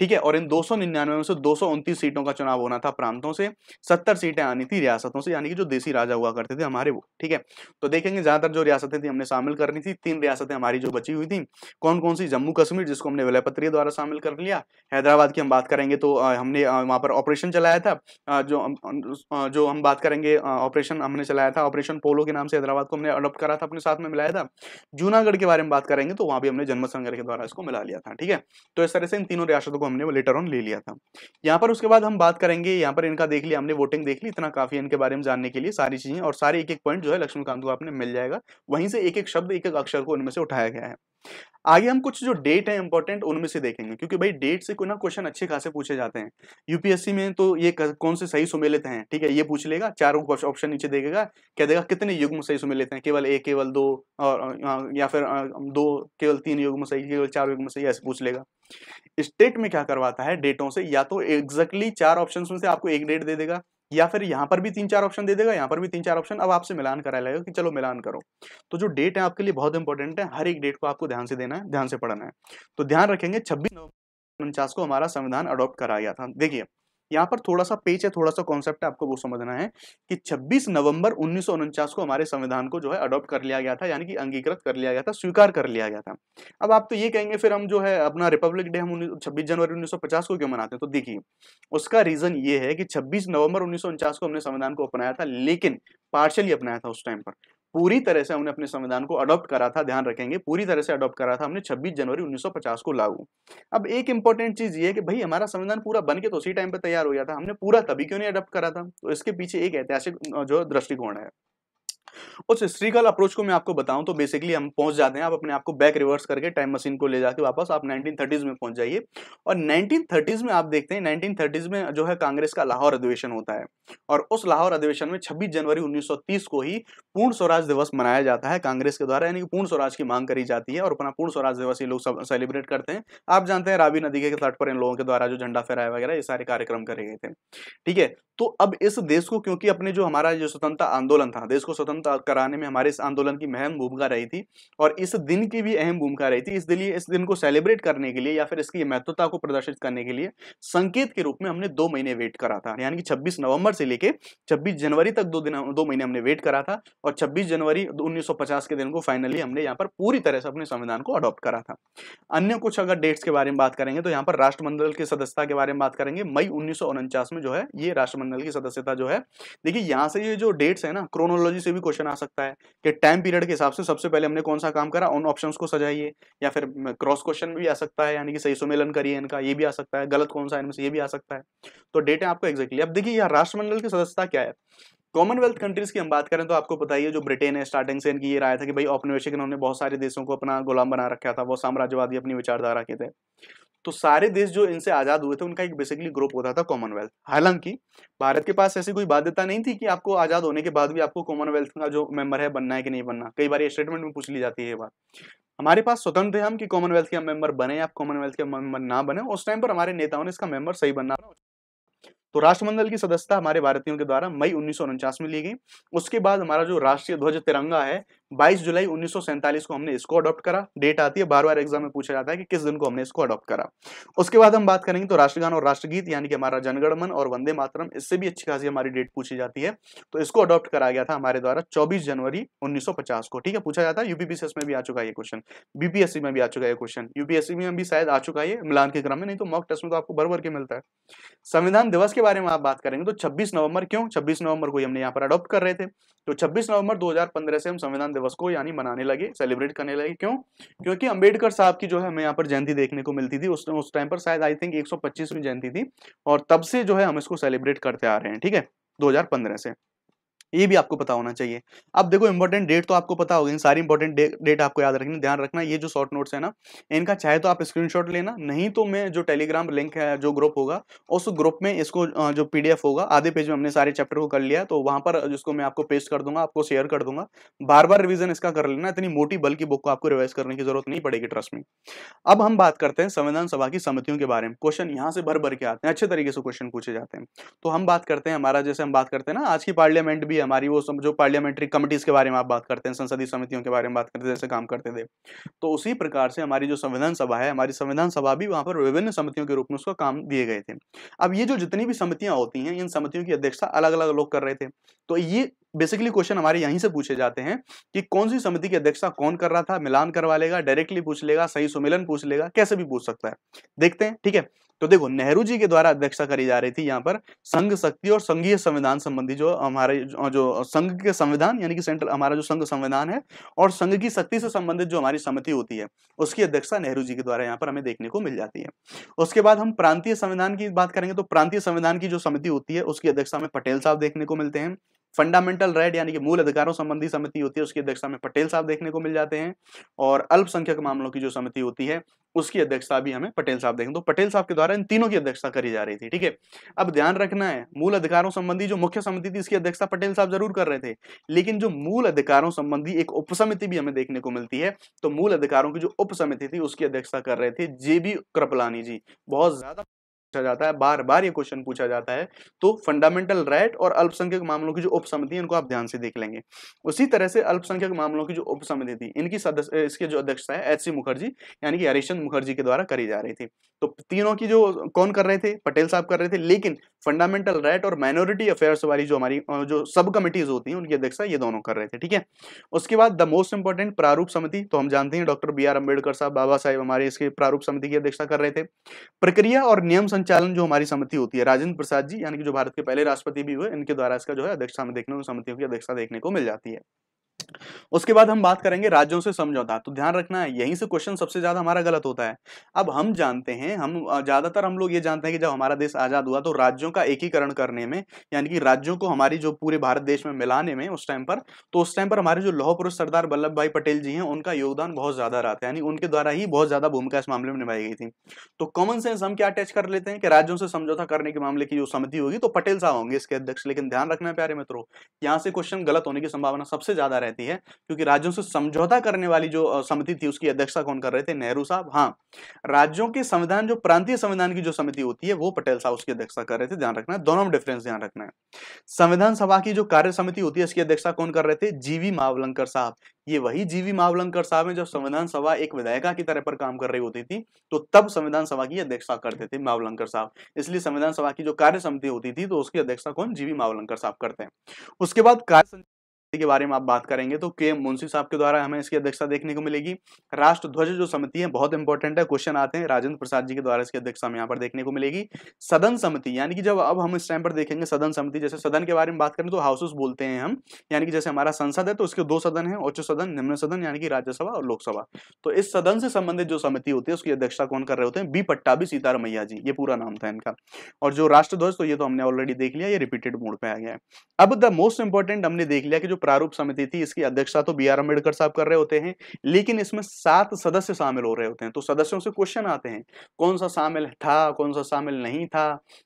ठीक है और इन दो में से दो सीटों का चुनाव होना था प्रांतों से सत्तर सीटें आनी थी रियासतों से यानी कि जो देसी राजा हुआ करते थे हमारे वो ठीक है तो देखेंगे ज्यादातर जो रियासतें थी हमने शामिल करनी थी तीन रियासतें हमारी जो बची हुई थी कौन कौन सी जम्मू कश्मीर जिसको हमने विलयपत्रिया द्वारा शामिल कर लिया हैदराबाद की हम बात करेंगे तो हमने वहाँ पर ऑपरेशन चलाया था जो जो हम बात करेंगे ऑपरेशन हमने चलाया था ऑपरेशन पोलो के नाम से हैदराबाद को हमने अडोप्ट करा था अपने साथ में मिलाया था जूनागढ़ के बारे में बात करेंगे तो वहाँ भी हमने जन्म संग्रह के द्वारा इसको मिला लिया था ठीक है तो इस तरह से इन तीनों रियासतों को हमने लेटर ऑन ले लिया था यहाँ पर उसके बाद हम बात करेंगे यहाँ पर इनका देख लिया हमने वोटिंग देख ली इतना काफी इनके बारे में जानने के लिए सारी चीजें और सारे एक एक पॉइंट जो है लक्ष्मीकांत को आपने मिल जाएगा वहीं से एक एक शब्द एक एक अक्षर को इनमें से उठाया गया है आगे हम कुछ जो डेट है इंपॉर्टेंट उनमें से देखेंगे क्योंकि भाई डेट से कोई ना क्वेश्चन अच्छे खासे पूछे जाते हैं यूपीएससी में तो ये कौन से सही सुमेलित हैं ठीक है ये पूछ लेगा चारों ऑप्शन नीचे देखेगा कह देगा कितने युग्म सही सुमेलित हैं केवल एक केवल दो और हाँ, या फिर दो केवल तीन युग्म सही केवल चार युग्म सही ऐसे पूछ लेगा स्टेट में क्या करवाता है डेटों से या तो एग्जैक्टली exactly चार ऑप्शन में से आपको एक डेट दे देगा या फिर यहाँ पर भी तीन चार ऑप्शन दे देगा यहाँ पर भी तीन चार ऑप्शन अब आपसे मिलान करा लगेगा कि चलो मिलान करो तो जो डेट है आपके लिए बहुत इंपॉर्टेंट है हर एक डेट को आपको ध्यान से देना है ध्यान से पढ़ना है तो ध्यान रखेंगे छब्बीस नवंबर उनचास को हमारा संविधान अडॉप्ट कराया गया था देखिए यहाँ पर थोड़ा सा पेच है थोड़ा सा कॉन्सेप्ट है आपको वो समझना है कि 26 नवंबर उन्नीस को हमारे संविधान को जो है अडॉप्ट कर लिया गया था यानी कि अंगीकृत कर लिया गया था स्वीकार कर लिया गया था अब आप तो ये कहेंगे फिर हम जो है अपना रिपब्लिक डे हम छब्बीस जनवरी उन्नीस को क्यों मनाते हैं तो देखिए उसका रीजन ये है कि छब्बीस नवंबर उन्नीस को हमने संविधान को अपनाया था लेकिन पार्शली अपनाया था उस टाइम पर पूरी तरह से हमने अपने संविधान को अडॉप्ट करा था ध्यान रखेंगे पूरी तरह से अडॉप्ट करा था हमने 26 जनवरी 1950 को लागू अब एक इंपॉर्टेंट चीज ये कि भाई हमारा संविधान पूरा बन के तो उसी टाइम पे तैयार हो गया था हमने पूरा तभी क्यों नहीं अडॉप्ट करा था तो इसके पीछे एक ऐतिहासिक जो दृष्टिकोण है उस हिस्ट्रिकल अप्रोच को मैं आपको बताऊं तो बेसिकली हम पहुंच जाते हैं आप अपने आप को बैक रिवर्स करके टाइम मशीन को ले जाके वापस आप 1930s में पहुंच जाइए और 1930s में आप देखते हैं 1930s में जो है कांग्रेस का लाहौर अधिवेशन होता है और उस लाहौर अधिवेशन में छब्बीस जनवरी उन्नीस को ही पूर्ण स्वराज दिवस मनाया जाता है कांग्रेस के द्वारा यानी कि पूर्ण स्वराज की मांग करी जाती है और अपना पूर्ण स्वराज दिवस ये लोग सेलिब्रेट करते हैं आप जानते हैं रावी नदी के तट पर इन लोगों के द्वारा जो झंडा फहराया वगैरह ये सारे कार्यक्रम करे गए थे ठीक है तो अब इस देश को क्योंकि अपने जो हमारा जो स्वतंत्रता आंदोलन था देश को स्वतंत्र कराने में हमारे इस आंदोलन की अहम भूमिका रही थी और इस दिन की भी अहम भूमिका रही थी इसलिए इस दिन को सेलिब्रेट करने के लिए या फिर इसकी महत्वता को प्रदर्शित करने के लिए संकेत के रूप में हमने दो महीने वेट करा था यानी कि छब्बीस नवंबर से लेकर छब्बीस जनवरी तक दो दिन दो महीने हमने वेट करा था और छब्बीस जनवरी उन्नीस के दिन को फाइनली हमने यहाँ पर पूरी तरह से अपने संविधान को अडॉप्ट करा था अन्य कुछ अगर डेट्स के बारे में बात करेंगे तो यहाँ पर राष्ट्रमंडल की सदस्यता के बारे में बात करेंगे मई उन्नीस में जो है ये राष्ट्रमंडल की सदस्यता जो है देखिए यहाँ से ये जो डेट्स है ना क्रोनोलॉजी से भी क्वेश्चन क्वेश्चन आ सकता है कि टाइम पीरियड के हिसाब से सबसे पहले हमने कौन सा काम करा उन ऑप्शंस को सजाइए या फिर क्रॉस क्वेश्चन भी आ सकता है यानी कि सही सुमेलन करिए इनका ये भी आ सकता है गलत कौन सा है इनमें से ये भी आ सकता है तो डेटा आपको एक्जैक्टली अब देखिए यहाँ राष्ट्रमंडल की सदस्यता क्या है कॉमनवेल्थ कंट्रीज की हम बात करें तो आपको बताइए जो ब्रिटेन है स्टार्टिंग से इनकी ये राय था कि भाई औपनिवेशिक इन्होंने बहुत सारे देशों को अपना गुलाम बना रखा था वो साम्राज्यवादी अपनी विचारधारा के थे तो सारे देश जो इनसे आज़ाद हुए थे उनका एक बेसिकली ग्रुप होता था कॉमनवेल्थ हालांकि भारत के पास ऐसी कोई बाध्यता नहीं थी कि आपको आज़ाद होने के बाद भी आपको कॉमनवेल्थ का जो मेंबर है बनना है कि नहीं बनना कई बार ये स्टेटमेंट में पूछ ली जाती है ये बात हमारे पास स्वतंत्र है हम कि कॉमनवेल्थ के मेंबर बने या कॉमनवेल्थ के मेंबर ना बने उस टाइम पर हमारे नेताओं ने इसका मेंबर सही बनना तो राष्ट्रमंडल की सदस्यता हमारे भारतीयों के द्वारा मई उन्नीस में ली गई उसके बाद हमारा जो राष्ट्रीय ध्वज तिरंगा है 22 जुलाई उन्नीस को हमने इसको अडॉप्ट करा डेट आती है बार बार एग्जाम में पूछा जाता है कि किस दिन को हमने इसको अडॉप्ट करा उसके बाद हम बात करेंगे तो राष्ट्रगान और राष्ट्रगीत यानी कि हमारा जनगणमन और वंदे मातरम इससे भी अच्छी खासी हमारी डेट पूछी जाती है तो इसको अडॉप्ट करा गया था हमारे द्वारा चौबीस जनवरी उन्नीस को ठीक है पूछा जाता है यूपीपीसीएस में भी आ चुका है क्वेश्चन बीपीएससी में भी आ चुका है क्वेश्चन यूपीएससी में भी शायद आ चुका है मिलान के क्रम में नहीं तो मॉक टेस्ट में तो आपको भर भर के मिलता है संविधान दिवस के बारे में आप बात करेंगे तो छब्बीस नवंबर क्यों छब्बीस नवंबर को हमने यहाँ पर अडॉप्ट कर रहे थे तो छब्बीस नवंबर दो से हम संविधान दिवस को यानी मनाने लगे सेलिब्रेट करने लगे क्यों क्योंकि अंबेडकर साहब की जो है हमें यहाँ पर जयंती देखने को मिलती थी उस उस टाइम पर शायद आई थिंक 125वीं जयंती थी और तब से जो है हम इसको सेलिब्रेट करते आ रहे हैं ठीक है 2015 से ये भी आपको पता होना चाहिए अब देखो इंपॉर्टेंट डेट तो आपको पता होगी सारी इंपॉर्टेंट डेट आपको याद रखनी ध्यान रखना ये जो शॉर्ट नोट्स है ना इनका चाहे तो आप स्क्रीनशॉट लेना नहीं तो मैं जो टेलीग्राम लिंक है जो ग्रुप होगा उस ग्रुप में इसको जो पीडीएफ होगा आधे पेज में हमने सारे चैप्टर को कर लिया तो वहां पर जिसको मैं आपको पेस्ट कर दूंगा आपको शेयर कर दूंगा बार बार रिविजन इसका कर लेना इतनी मोटी बल्कि बुक को आपको रिवाइज करने की जरूरत नहीं पड़ेगी ट्रस्ट में अब हम बात करते हैं संविधान सभा की समितियों के बारे में क्वेश्चन यहाँ से भर भर के आते हैं अच्छे तरीके से क्वेश्चन पूछे जाते हैं तो हम बात करते हैं हमारा जैसे हम बात करते हैं ना आज की पार्लियामेंट भी है हमारी वो जो पार्लियामेंट्री कमिटीज़ के बारे में आप बात करते हैं संसदीय समितियों के बारे में बात करते हैं जैसे काम करते थे तो उसी प्रकार से हमारी जो संविधान सभा है हमारी संविधान सभा भी वहाँ पर विभिन्न समितियों के रूप में उसका काम दिए गए थे अब ये जो जितनी भी समितियाँ होती हैं इन समितियों की अध्यक्षता अलग अलग लोग कर रहे थे तो ये बेसिकली क्वेश्चन हमारे यहीं से पूछे जाते हैं कि कौन सी समिति की अध्यक्षता कौन कर रहा था मिलान करवा लेगा डायरेक्टली पूछ लेगा सही सुमेलन पूछ लेगा कैसे भी पूछ सकता है देखते हैं ठीक है तो देखो नेहरू जी के द्वारा अध्यक्षता करी जा रही थी यहाँ पर संघ शक्ति और संघीय संविधान संबंधी जो हमारे जो संघ के संविधान यानी कि सेंट्रल हमारा जो संघ संविधान है और संघ की शक्ति से संबंधित जो हमारी समिति होती है उसकी अध्यक्षता नेहरू जी के द्वारा यहाँ पर हमें देखने को मिल जाती है उसके बाद हम प्रांतीय संविधान की बात करेंगे तो प्रांतीय संविधान की जो समिति होती है उसकी अध्यक्षता में पटेल साहब देखने को मिलते हैं फंडामेंटल राइट यानी कि मूल अधिकारों संबंधी समिति होती है उसकी अध्यक्षता में पटेल साहब देखने को मिल जाते हैं और अल्पसंख्यक मामलों की जो समिति होती है उसकी अध्यक्षता भी हमें पटेल साहब देखें तो पटेल साहब के द्वारा इन तीनों की अध्यक्षता करी जा रही थी ठीक है अब ध्यान रखना है मूल अधिकारों संबंधी जो मुख्य समिति थी इसकी अध्यक्षता पटेल साहब जरूर कर रहे थे लेकिन जो मूल अधिकारों संबंधी एक उपसमिति भी हमें देखने को मिलती है तो मूल अधिकारों की जो उपसमिति थी उसकी अध्यक्षता कर रहे थे जेबी कृपलानी जी बहुत ज्यादा पूछा जाता है बार बार ये क्वेश्चन पूछा जाता है तो फंडामेंटल राइट और अल्पसंख्यक मामलों की जो उपसमिति है इनको आप ध्यान से देख लेंगे उसी तरह से अल्पसंख्यक मामलों की जो उपसमिति थी इनकी सदस्य इसके जो अध्यक्षता है एच मुखर्जी यानी कि हरीशचंद्र मुखर्जी के द्वारा करी जा रही थी तो तीनों की जो कौन कर रहे थे पटेल साहब कर रहे थे लेकिन फंडामेंटल राइट और माइनॉरिटी अफेयर्स वाली जो हमारी जो सब कमिटीज होती हैं उनकी अध्यक्षता ये दोनों कर रहे थे ठीक है उसके बाद द मोस्ट इंपॉर्टेंट प्रारूप समिति तो हम जानते हैं डॉक्टर बी आर अम्बेडकर साहब बाबा साहब हमारे इसके प्रारूप समिति की अध्यक्षता कर रहे थे प्रक्रिया और नियम संचालन जो हमारी समिति होती है राजेंद्र प्रसाद जी यानी कि जो भारत के पहले राष्ट्रपति भी हुए इनके द्वारा इसका जो है अध्यक्षता में देखने को समितियों की अध्यक्षता देखने को मिल जाती है उसके बाद हम बात करेंगे राज्यों से समझौता तो ध्यान रखना है यहीं से क्वेश्चन सबसे ज़्यादा हमारा गलत होता है अब हम जानते हैं हम ज़्यादातर हम लोग ये जानते हैं कि जब हमारा देश आज़ाद हुआ तो राज्यों का एकीकरण करने में यानी कि राज्यों को हमारी जो पूरे भारत देश में मिलाने में उस टाइम पर तो उस टाइम पर हमारे जो लौह पुरुष सरदार वल्लभ भाई पटेल जी हैं उनका योगदान बहुत ज़्यादा रहा था यानी उनके द्वारा ही बहुत ज़्यादा भूमिका इस मामले में निभाई गई थी तो कॉमन सेंस हम क्या अटैच कर लेते हैं कि राज्यों से समझौता करने के मामले की जो समिति होगी तो पटेल साहब होंगे इसके अध्यक्ष लेकिन ध्यान रखना प्यारे मित्रों यहाँ से क्वेश्चन गलत होने की संभावना सबसे ज़्यादा रहती है क्योंकि राज्यों से समझौता करने वाली जो समिति थी उसकी अध्यक्षता कौन कर रहे थे नेहरू साहब हाँ राज्यों के संविधान जो प्रांतीय संविधान की जो समिति होती है वो पटेल साहब उसकी अध्यक्षता कर रहे थे ध्यान रखना है दोनों में डिफरेंस ध्यान रखना है संविधान सभा की जो कार्य समिति होती है इसकी अध्यक्षता कौन कर रहे थे जीवी मावलंकर साहब ये वही जीवी मावलंकर साहब है जब संविधान सभा एक विधायिका की तरह पर काम कर रही होती थी तो तब संविधान सभा की अध्यक्षता करते थे मावलंकर साहब इसलिए संविधान सभा की जो कार्य समिति होती थी तो उसकी अध्यक्षता कौन जीवी मावलंकर साहब करते हैं उसके बाद कार्य के बारे में आप बात करेंगे तो के मुंशी साहब के द्वारा हमें इसकी अध्यक्षता देखने को मिलेगी राष्ट्र ध्वज जो समिति है बहुत इंपॉर्टेंट है क्वेश्चन आते हैं राजेंद्र प्रसाद जी के द्वारा इसकी अध्यक्षता यहाँ पर देखने को मिलेगी सदन समिति यानी कि जब अब हम इस टाइम पर देखेंगे सदन समिति जैसे सदन के बारे में बात करें तो हाउसेस बोलते हैं हम यानी कि जैसे हमारा संसद है तो उसके दो सदन है उच्च सदन निम्न सदन यानी कि राज्यसभा और लोकसभा तो इस सदन से संबंधित जो समिति होती है उसकी अध्यक्षता कौन कर रहे होते हैं बी पट्टाभी सीतारमैया जी ये पूरा नाम था इनका और जो राष्ट्र ध्वज तो ये तो हमने ऑलरेडी देख लिया ये रिपीटेड मोड पे आ गया है अब द मोस्ट इंपॉर्टेंट हमने देख लिया कि जो प्रारूप समिति थी इसकी अध्यक्षता तो बी आर अम्बेडकर साहब कर रहे होते हैं लेकिन इसमें सात सदस्य शामिल हो रहे होते हैं तो सदस्यों से क्वेश्चन आते हैं कौन सा शामिल था कौन सा शामिल नहीं था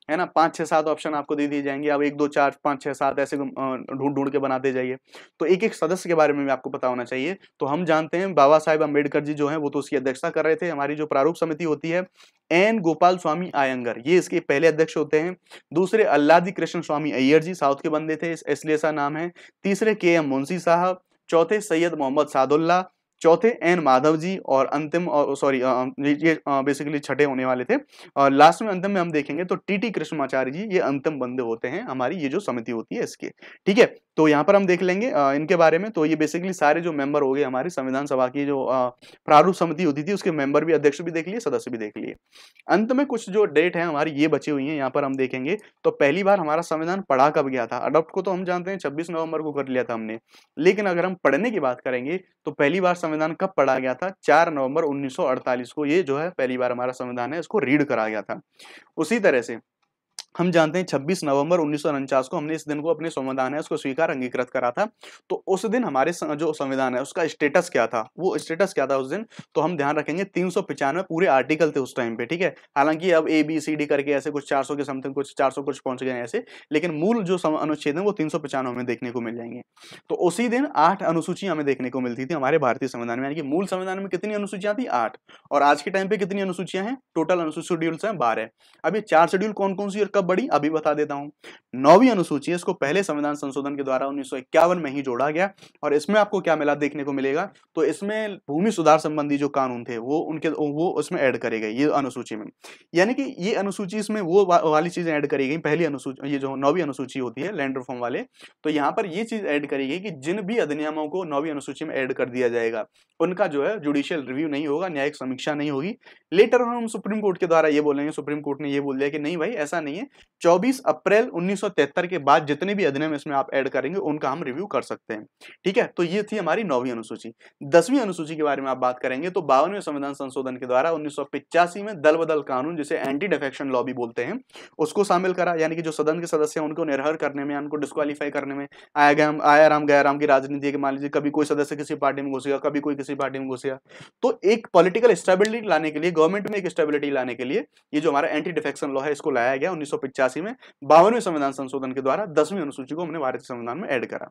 है ना पांच छह सात ऑप्शन आपको दे दिए जाएंगे अब एक दो चार पांच छह सात ऐसे ढूंढ ढूंढ के बनाते जाइए तो एक एक सदस्य के बारे में भी आपको पता होना चाहिए तो हम जानते हैं बाबा साहेब अम्बेडकर जी जो है वो तो उसकी अध्यक्षता कर रहे थे हमारी जो प्रारूप समिति होती है एन गोपाल स्वामी आयंगर ये इसके पहले अध्यक्ष होते हैं दूसरे अल्लादी कृष्ण स्वामी अय्यर जी साउथ के बंदे थे इसलिए ऐसा नाम है तीसरे के एम मुंशी साहब चौथे सैयद मोहम्मद सादुल्ला चौथे एन माधव जी और अंतिम सॉरी ये बेसिकली छठे होने वाले थे और लास्ट में अंतिम में हम देखेंगे तो टी टी कृष्णमाचार्य जी ये अंतिम बंदे होते हैं हमारी ये जो समिति होती है इसके ठीक है तो यहाँ पर हम देख लेंगे इनके बारे में तो ये बेसिकली सारे जो मेंबर हो गए हमारे संविधान सभा की जो प्रारूप समिति होती थी उसके मेंबर भी अध्यक्ष भी देख लिए सदस्य भी देख लिए अंत में कुछ जो डेट है हमारी ये बची हुई है यहाँ पर हम देखेंगे तो पहली बार हमारा संविधान पढ़ा कब गया था अडोप्ट को तो हम जानते हैं छब्बीस नवंबर को कर लिया था हमने लेकिन अगर हम पढ़ने की बात करेंगे तो पहली बार संविधान कब पढ़ा गया था 4 नवंबर 1948 को ये जो है पहली बार हमारा संविधान है इसको रीड करा गया था उसी तरह से हम जानते हैं 26 नवंबर उन्नीस को हमने इस दिन को अपने संविधान है उसको स्वीकार अंगीकृत करा था तो उस दिन हमारे जो संविधान है उसका स्टेटस क्या था वो स्टेटस क्या था उस दिन तो हम ध्यान रखेंगे तीन पूरे आर्टिकल थे उस टाइम पे ठीक है हालांकि अब ए बी सी डी करके ऐसे कुछ 400 के समथिंग कुछ 400 कुछ पहुंच गए ऐसे लेकिन मूल जो अनुच्छेद है वो तीन में देखने को मिल जाएंगे तो उसी दिन आठ अनुसूची हमें देखने को मिलती थी हमारे भारतीय संविधान में यानी कि मूल संविधान में कितनी अनुसूचियां थी आठ और आज के टाइम पे कितनी अनुसूचियां हैं टोटल अनुसूची शेड्यूल्स हैं बारह अब ये चार शेड्यूल कौन कौन सी और कब कब बढ़ी अभी बता देता हूं नौवीं अनुसूची इसको पहले संविधान संशोधन के द्वारा उन्नीस में ही जोड़ा गया और इसमें आपको क्या मिला देखने को मिलेगा तो इसमें भूमि सुधार संबंधी जो कानून थे वो उनके वो उसमें ऐड करे गए ये अनुसूची में यानी कि ये अनुसूची इसमें वो वाली चीजें ऐड करी गई पहली अनुसूची ये जो नौवीं अनुसूची होती है लैंड रिफॉर्म वाले तो यहाँ पर ये चीज ऐड करी गई कि जिन भी अधिनियमों को नौवीं अनुसूची में ऐड कर दिया जाएगा उनका जो है जुडिशियल रिव्यू नहीं होगा न्यायिक समीक्षा नहीं होगी लेटर हम सुप्रीम कोर्ट के द्वारा ये बोलेंगे सुप्रीम कोर्ट ने ये बोल दिया कि नहीं भाई ऐसा नहीं है 24 अप्रैल 1973 के बाद जितने भी अधिनियम इसमें आप ऐड करेंगे उनका हम रिव्यू कर सकते हैं ठीक है तो ये थी हमारी नौवीं अनुसूची दसवीं अनुसूची के बारे में आप बात करेंगे तो बावनवे संविधान संशोधन के द्वारा उन्नीस में दल बदल कानून जिसे एंटी डिफेक्शन लॉ भी बोलते हैं उसको शामिल करा यानी कि जो सदन के सदस्य हैं उनको निर्हर करने में उनको डिस्कालीफाई करने में आया गया आया राम गया राम की राजनीति के मान लीजिए कभी कोई सदस्य किसी पार्टी में घुसेगा कभी कोई किसी पार्टी में घुसेगा तो एक पॉलिटिकल स्टेबिलिटी लाने के लिए गवर्नमेंट में एक स्टेबिलिटी लाने के लिए ये जो हमारा एंटी डिफेक्शन लॉ है इसको लाया गया उन्नीस 1985 में बावनवें संविधान संशोधन के द्वारा दसवीं अनुसूची को हमने भारतीय संविधान में ऐड करा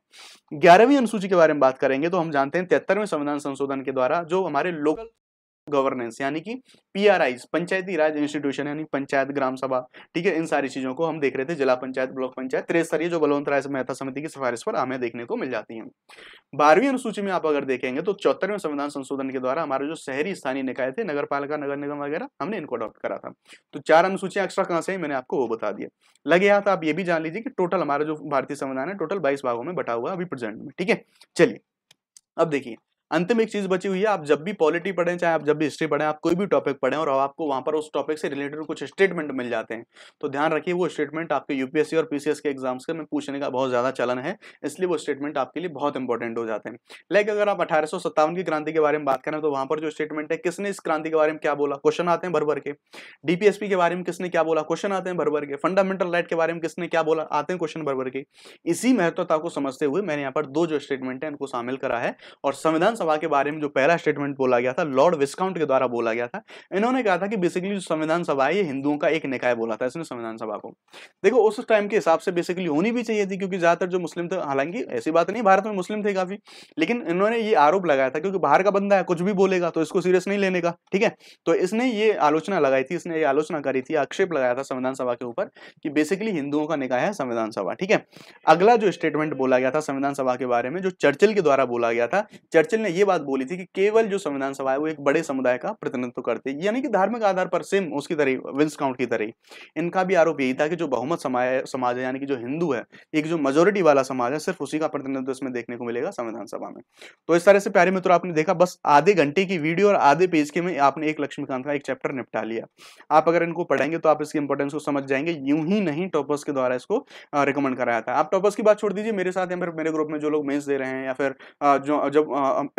ग्यारहवीं अनुसूची के बारे में बात करेंगे तो हम जानते हैं तिहत्तरवें संविधान संशोधन के द्वारा जो हमारे लोकल गवर्नेंस यानी कि पीआरआई पंचायती राज इंस्टीट्यूशन यानी पंचायत ग्राम सभा ठीक है इन सारी चीजों को हम देख रहे थे जिला पंचायत ब्लॉक पंचायत त्रिस्तरीय जो बलवंत राय मेहता समिति की सिफारिश पर हमें देखने को मिल जाती है बारहवीं अनुसूची में आप अगर देखेंगे तो चौहत्तरवें संविधान संशोधन के द्वारा हमारे जो शहरी स्थानीय निकाय थे नगर नगर निगम वगैरह हमने इनको अडॉप्ट करा था तो चार अनुसूचियां एक्स्ट्रा कहां से है मैंने आपको वो बता दिया लगे हाथ आप ये भी जान लीजिए कि टोटल हमारा जो भारतीय संविधान है टोटल बाईस भागों में बटा हुआ अभी प्रेजेंट में ठीक है चलिए अब देखिए अंत में एक चीज बची हुई है आप जब भी पॉलिटी पढ़ें चाहे आप जब भी हिस्ट्री पढ़ें आप कोई भी टॉपिक पढ़ें और आपको वहां पर उस टॉपिक से रिलेटेड कुछ स्टेटमेंट मिल जाते हैं तो ध्यान रखिए वो स्टेटमेंट आपके यूपीएससी और पीसीएस के एग्जाम्स के में पूछने का बहुत ज्यादा चलन है इसलिए वो स्टेटमेंट आपके लिए बहुत इंपॉर्टेंट हो जाते हैं लाइक अगर आप अठारह की क्रांति के बारे में बात करें तो वहां पर जो स्टेटमेंट है किसने इस क्रांति के बारे में क्या बोला क्वेश्चन आते हैं भर भर के डीपीएसपी के बारे में किसने क्या बोला क्वेश्चन आते हैं भर भर के फंडामेंटल राइट के बारे में किसने क्या बोला आते हैं क्वेश्चन भर भर के इसी महत्वता को समझते हुए मैंने यहाँ पर दो जो स्टेटमेंट है उनको शामिल करा है और संविधान विधानसभा के बारे में जो पहला स्टेटमेंट बोला गया था लॉर्ड विस्काउंट के द्वारा बोला गया था इन्होंने कहा था कि बेसिकली जो संविधान सभा है ये हिंदुओं का एक निकाय बोला था इसने संविधान सभा को देखो उस टाइम के हिसाब से बेसिकली होनी भी चाहिए थी क्योंकि ज्यादातर जो मुस्लिम थे हालांकि ऐसी बात नहीं भारत में मुस्लिम थे काफी लेकिन इन्होंने ये आरोप लगाया था क्योंकि बाहर का बंदा है कुछ भी बोलेगा तो इसको सीरियस नहीं लेने का ठीक है तो इसने ये आलोचना लगाई थी इसने ये आलोचना करी थी आक्षेप लगाया था संविधान सभा के ऊपर कि बेसिकली हिंदुओं का निकाय है संविधान सभा ठीक है अगला जो स्टेटमेंट बोला गया था संविधान सभा के बारे में जो चर्चिल के द्वारा बोला गया था चर्चिल ने ये बात बोली थी कि केवल जो संविधान सभा है वो एक बड़े समुदाय का प्रतिनिधित्व करते है यानी कि धार्मिक आधार पर सेम उसकी तरह विंस काउंट की तरह इनका भी आरोप यही था कि जो बहुमत समाज है यानी कि जो हिंदू है एक जो मेजोरिटी वाला समाज है सिर्फ उसी का प्रतिनिधित्व इसमें देखने को मिलेगा संविधान सभा में तो इस तरह से प्यारे मित्रों आपने देखा बस आधे घंटे की वीडियो और आधे पेज के में आपने एक लक्ष्मीकांत का एक चैप्टर निपटा लिया आप अगर इनको पढ़ेंगे तो आप इसकी इंपॉर्टेंस को समझ जाएंगे यूं ही नहीं टॉपर्स के द्वारा इसको रिकमेंड कराया था आप टॉपर्स की बात छोड़ दीजिए मेरे साथ या फिर मेरे ग्रुप में जो लोग मेन्स दे रहे हैं या फिर जो जब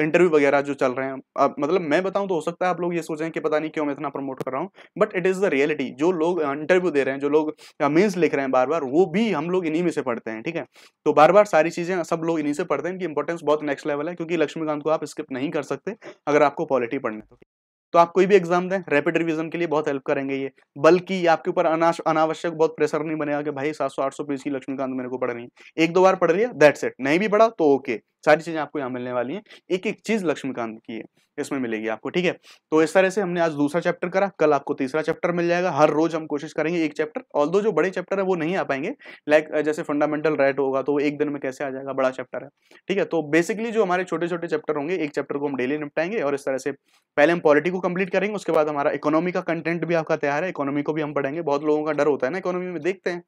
इंटरव्यू वगैरह जो चल रहे हैं अब मतलब मैं बताऊं तो हो सकता है आप लोग ये सोचें कि पता नहीं क्यों मैं इतना प्रमोट कर रहा हूँ but it is the reality जो लोग इंटरव्यू दे रहे हैं जो लोग मीन्स लिख रहे हैं बार बार वो भी हम लोग इन्हीं में से पढ़ते हैं ठीक है तो बार बार सारी चीज़ें सब लोग इन्हीं से पढ़ते हैं इनकी इंपॉर्टेंस बहुत नेक्स्ट लेवल है क्योंकि लक्ष्मीकांत को आप स्किप नहीं कर सकते अगर आपको पॉलिटी पढ़ना है तो तो आप कोई भी एग्जाम दें रैपिड रिवीजन के लिए बहुत हेल्प करेंगे ये बल्कि आपके ऊपर अनावश्यक बहुत प्रेशर नहीं बनेगा कि भाई सात सौ आठ सौ पेज की लक्ष्मीकांत मेरे को पढ़ रही एक दो बार पढ़ लिया दैट्स इट नहीं भी पढ़ा तो ओके सारी चीज़ें आपको यहाँ मिलने वाली हैं एक एक चीज़ लक्ष्मीकांत की है इसमें मिलेगी आपको ठीक है तो इस तरह से हमने आज दूसरा चैप्टर करा कल आपको तीसरा चैप्टर मिल जाएगा हर रोज हम कोशिश करेंगे एक चैप्टर ऑल जो बड़े चैप्टर है वो नहीं आ पाएंगे लाइक जैसे फंडामेंटल राइट होगा तो वो एक दिन में कैसे आ जाएगा बड़ा चैप्टर है ठीक है तो बेसिकली जो हमारे छोटे छोटे चैप्टर होंगे एक चैप्टर को हम डेली निपटाएंगे और इस तरह से पहले हम पॉलिटी को कंप्लीट करेंगे उसके बाद हमारा इकोनॉमी का कंटेंट भी आपका तैयार है इकोनॉमी को भी हम पढ़ेंगे बहुत लोगों का डर होता है ना इकोनॉमी में देखते हैं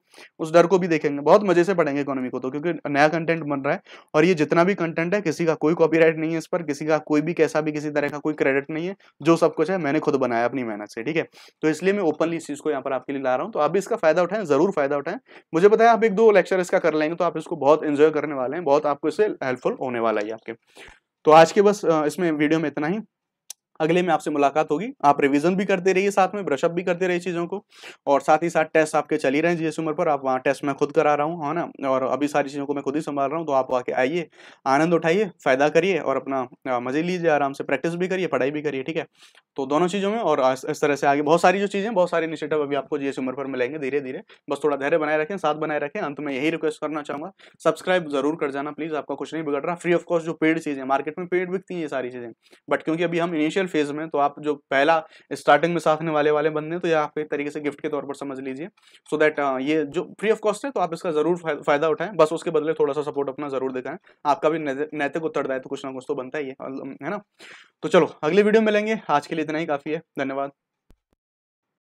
उस डर को भी देखेंगे बहुत मजे से पढ़ेंगे इकोनॉमी को तो क्योंकि नया कंटेंट बन रहा है और ये जितना भी कंटेंट है किसी का कोई कॉपीराइट नहीं है इस पर किसी का कोई भी कैसा भी किसी तरह का कोई क्रेडिट नहीं है जो सब कुछ है मैंने खुद बनाया अपनी मेहनत से ठीक है तो इसलिए मैं ओपनली इस चीज़ को यहाँ पर आपके लिए ला रहा हूँ तो आप भी इसका फायदा उठाएं जरूर फायदा उठाएं मुझे बताया आप एक दो लेक्चर इसका कर लेंगे तो आप इसको बहुत इंजॉय करने वाले हैं बहुत आपको इससे हेल्पफुल होने वाला है आपके तो आज के बस इसमें वीडियो में इतना ही अगले में आपसे मुलाकात होगी आप रिविजन भी करते रहिए साथ में ब्रशअप भी करते रहिए चीज़ों को और साथ ही साथ टेस्ट आपके चली रहे हैं जिस उम्र पर आप वहाँ टेस्ट मैं खुद करा रहा हूँ है ना और अभी सारी चीज़ों को मैं खुद ही संभाल रहा हूँ तो आप आके आइए आनंद उठाइए फ़ायदा करिए और अपना मज़े लीजिए आराम से प्रैक्टिस भी करिए पढ़ाई भी करिए ठीक है तो दोनों चीज़ों में और इस तरह से आगे बहुत सारी जो चीज़ें बहुत सारे इनिशिएटिव अभी आपको जी उम्र पर मिलेंगे धीरे धीरे बस थोड़ा धैर्य बनाए रखें साथ बनाए रखें अंत में यही रिक्वेस्ट करना चाहूँगा सब्सक्राइब जरूर कर जाना प्लीज़ आपका कुछ नहीं बिगड़ रहा फ्री ऑफ कॉस्ट जो पेड चीज़ें मार्केट में पेड बिकती हैं ये सारी चीज़ें बट क्योंकि अभी हम इनिशियल फाइनल फेज में तो आप जो पहला स्टार्टिंग में साथ वाले वाले बंदे तो ये आप एक तरीके से गिफ्ट के तौर पर समझ लीजिए सो दैट uh, ये जो फ्री ऑफ कॉस्ट है तो आप इसका जरूर फायदा उठाएं बस उसके बदले थोड़ा सा सपोर्ट अपना जरूर दिखाएं आपका भी नैतिक उत्तरदायित्व कुछ ना कुछ तो बनता ही है है ना तो चलो अगले वीडियो में लेंगे आज के लिए इतना ही काफी है धन्यवाद